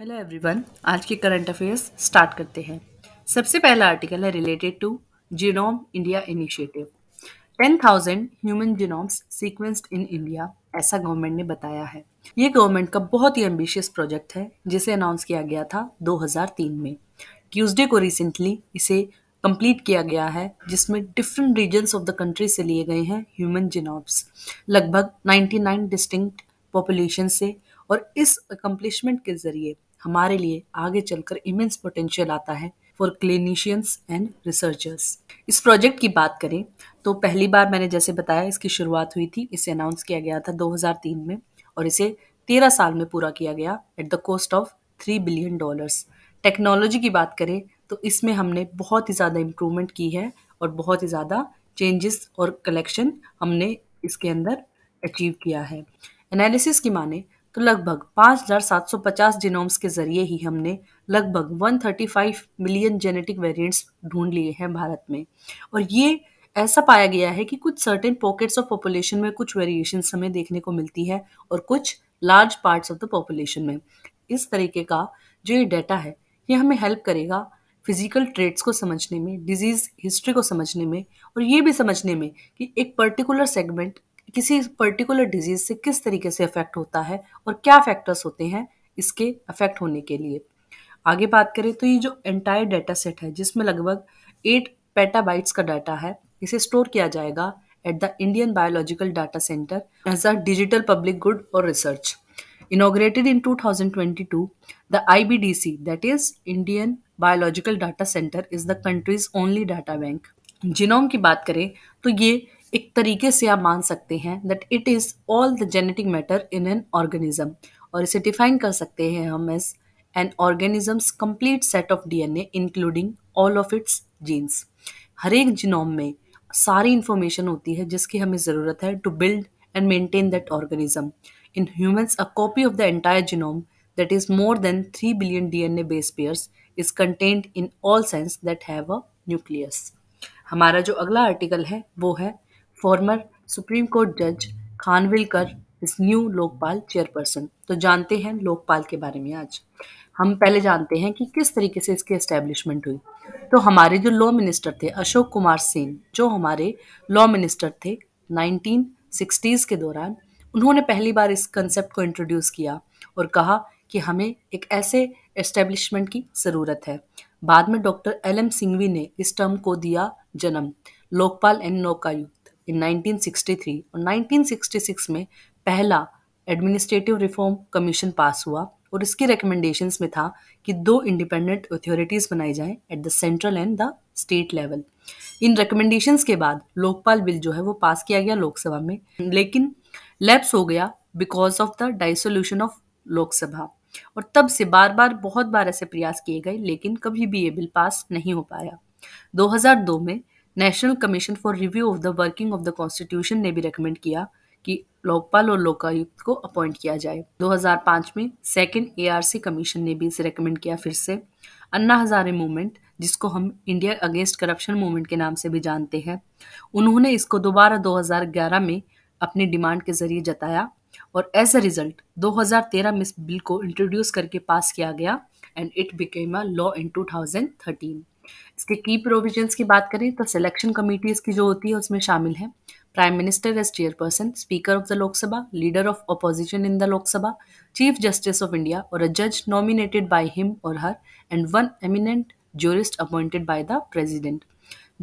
hello everyone आज के current affairs start करते हैं सबसे पहला आर्टिकल है related to genome India initiative 10,000 human genomes sequenced in India ऐसा गवर्नमेंट ने बताया है ये गवर्नमेंट का बहुत ही एम्बिशियस प्रोजेक्ट है जिसे अनाउंस किया गया था 2003 में ट्यूजडे को रिसेंटली इसे कंप्लीट किया गया है जिसमें different regions of the country से लिए गए हैं ह्यूमन जिनॉब्स लगभग 99 डिस्टिंक्ट पॉपुलेशन से और इस अकम्पलिशमेंट के ज़रिए हमारे लिए आगे चलकर इमेंस पोटेंशियल आता है फॉर क्लिनिशियंस एंड रिसर्चर्स इस प्रोजेक्ट की बात करें तो पहली बार मैंने जैसे बताया इसकी शुरुआत हुई थी इसे अनाउंस किया गया था 2003 में और इसे 13 साल में पूरा किया गया at the cost of 3 billion dollars technology की बात करें तो इसमें हमने बहुत ही ज़्यादा इम्प्रूवमेंट की है और बहुत ही ज़्यादा चेंजेस और कलेक्शन हमने इसके अंदर अचीव किया है एनालिसिस की माने तो लगभग 5,750 जीनोम्स के जरिए ही हमने लगभग 135 मिलियन जेनेटिक वेरिएंट्स ढूंढ लिए हैं भारत में और ये ऐसा पाया गया है कि कुछ सर्टेन पॉकेट्स ऑफ पॉपुलेशन में कुछ वेरिएशन हमें देखने को मिलती है और कुछ large parts of the population में इस तरीके का जो ये डेटा है ये हमें हेल्प करेगा फिजिकल ट्रेड्स को समझने में डिजीज़ हिस्ट्री को समझने में और ये भी समझने में कि एक पर्टिकुलर सेगमेंट किसी पर्टिकुलर डिजीज से किस तरीके से अफेक्ट होता है और क्या फैक्टर्स होते हैं इसके अफेक्ट होने के लिए आगे बात करें तो ये जो एंटायर डाटा सेट है जिसमें लगभग एट पेटाबाइट्स का डाटा है इसे स्टोर किया जाएगा at the Indian biological data centre as a digital public good और research inaugurated in 2022 the ibdc that is Indian biological data centre is the country's only data bank genome की बात करें तो ये एक तरीके से आप मान सकते हैं that it is all the genetic matter in an organism और इसे डिफाइन कर सकते हैं हम as an organism's complete set of DNA including all of its genes हर एक जिनोम में सारी इंफॉर्मेशन होती है जिसकी हमें ज़रूरत है to build and maintain that organism in humans a copy of the entire genome that is more than 3 billion DNA base pairs is contained in all sense that have a nucleus हमारा जो अगला article है वो है former supreme court जज खानविलकर इस new Lokpal chairperson तो जानते हैं लोकपाल के बारे में आज हम पहले जानते हैं कि किस तरीके से इसकी एस्टेब्लिशमेंट हुई तो हमारे जो लॉ मिनिस्टर थे अशोक कुमार सेन जो हमारे लॉ मिनिस्टर थे नाइनटीन के दौरान उन्होंने पहली बार इस कंसेप्ट को इंट्रोड्यूस किया और कहा कि हमें एक ऐसे एस्टेब्लिशमेंट की ज़रूरत है बाद में डॉक्टर एल एम सिंघवी ने इस टर्म को दिया जन्म लोकपाल एंड नौकायुक्त इन 1963 और 1966 में पहला एडमिनिस्ट्रेटिव रिफॉर्म कमीशन पास हुआ और इसकी रिकमेंडेशंस में था कि दो इंडिपेंडेंट अथॉरिटीज़ बनाई जाएं at the central and the state level in recommendations के बाद लोकपाल बिल जो है वो पास किया गया लोकसभा में लेकिन लैप्स हो गया because of the dissolution of Lok Sabha और तब से बार बार बहुत बार ऐसे प्रयास किए गए लेकिन कभी भी ये बिल पास नहीं हो पाया 2002 में national commission for review of the working of the constitution ने भी रिकमेंड किया कि लोकपाल और लोकायुक्त को अपॉइंट किया जाए 2005 में सेकेंड एआरसी कमीशन ने भी इसे रिकमेंड किया फिर से अन्ना हजारे मूवमेंट जिसको हम इंडिया अगेंस्ट करप्शन मूवमेंट के नाम से भी जानते हैं उन्होंने इसको दोबारा 2011 में अपनी डिमांड के जरिए जताया और एज अ रिजल्ट 2013 में इस बिल को इंट्रोड्यूस करके पास किया गया and it became a law in 2013 इसके की प्रोविजंस की बात करें तो सिलेक्शन कमिटीज की जो होती है उसमें शामिल है prime minister as chairperson speaker of the Lok Sabha leader of opposition in the Lok Sabha chief justice of India और अ जज नॉमिनेटेड बाय हिम और her and one eminent jurist appointed by the president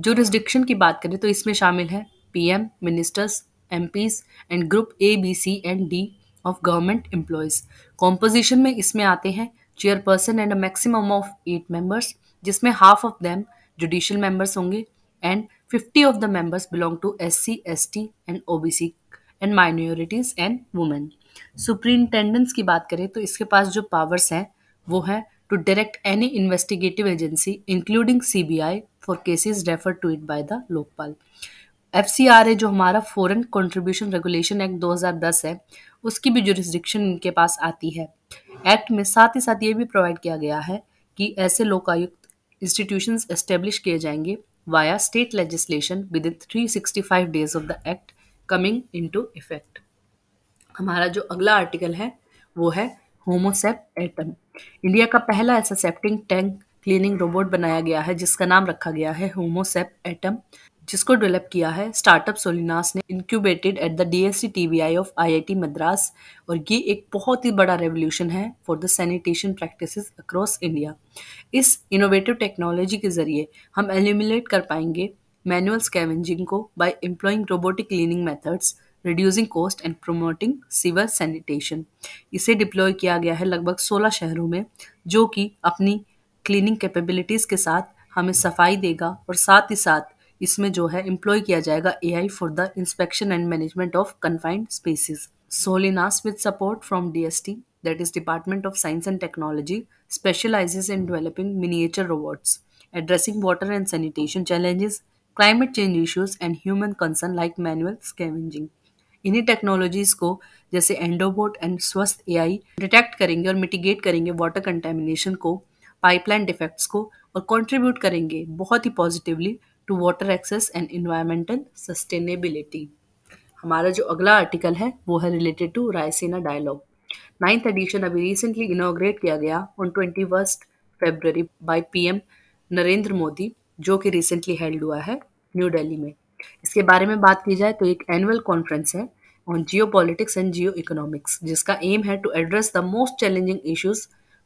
jurisdiction की बात करें तो इसमें शामिल है PM ministers MPs and group A B C and D of government employees composition में इसमें आते हैं chairperson and a maximum of eight members जिसमें half of them judicial members होंगे and fifty of the members belong to S C S T and O B C and minorities and women superintendents की बात करें तो इसके पास जो powers हैं वो हैं to direct any investigative agency including C B I for cases refer to it by the Lokpal F C R A जो हमारा फॉरन कॉन्ट्रीब्यूशन रेगुलेशन एक्ट दो हज़ार दस है उसकी भी जो रिस्ट्रिक्शन इनके पास आती है एक्ट में साथ ही साथ ये भी प्रोवाइड किया गया है कि ऐसे लोकायुक्त इंस्टीट्यूशन एस्टेब्लिश किए जाएंगे via state legislation within three sixty five days of the act coming into effect हमारा जो अगला आर्टिकल है वो है होमोसेप एटम इंडिया का पहला ऐसा सेप्टिंग टैंक क्लीनिंग रोबोट बनाया गया है जिसका नाम रखा गया है होमोसेप एटम जिसको डेवलप किया है स्टार्टअप सोलिनास ने incubated at the DSC TBI of IIT Madras और ये एक बहुत ही बड़ा रेवोल्यूशन है for the sanitation practices across India इस इनोवेटिव टेक्नोलॉजी के जरिए हम एलिमिनेट कर पाएंगे मैनुअल स्कैवेंजिंग को by employing robotic cleaning methods reducing cost and promoting sewer sanitation इसे डिप्लॉय किया गया है लगभग 16 शहरों में जो कि अपनी क्लीनिंग कैपेबिलिटीज़ के साथ हमें सफाई देगा और साथ ही साथ इसमें जो है इम्प्लॉय किया जाएगा A I for the inspection and management of confined spaces Solinas with support from D S T that is department of science and technology specialises in developing miniature robots addressing water and sanitation challenges climate change issues and human concern like manual scavenging इन्हीं technologies को जैसे एंडोबोट and स्वस्थ ए आई detect करेंगे और mitigate करेंगे water contamination को pipeline defects को और कॉन्ट्रीब्यूट करेंगे बहुत ही positively to water access and environmental sustainability हमारा जो अगला आर्टिकल है वो है related to Raisina dialogue ninth edition अभी रिसेंटली इनाग्रेट किया गया on twenty first February by P M Narendra Modi जो कि रिसेंटली हेल्ड हुआ है न्यू डेली में इसके बारे में बात की जाए तो एक एनुअल कॉन्फ्रेंस है on geo politics and geo economics जिसका एम है to address the most challenging issues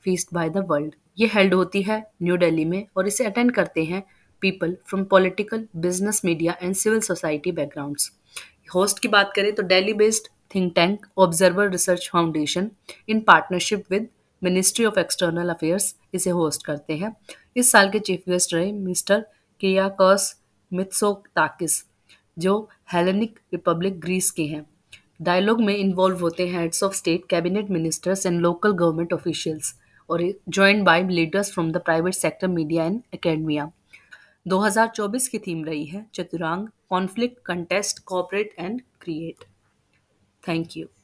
faced by the world ये हेल्ड होती है न्यू डेली में और इसे अटेंड करते हैं people from political business media and civil society backgrounds host की बात करें तो Delhi based think tank observer research foundation in partnership with ministry of external affairs इसे होस्ट करते हैं इस साल के चीफ गेस्ट रहे मिस्टर कियाकस मित्सोताकिस जो हेलेनिक रिपब्लिक ग्रीस के हैं डायलॉग में इन्वॉल्व होते हैं heads of state cabinet ministers and local government officials और join by leaders from the private sector media and academia 2024 की थीम रही है चतुरांग conflict contest cooperate and create thank you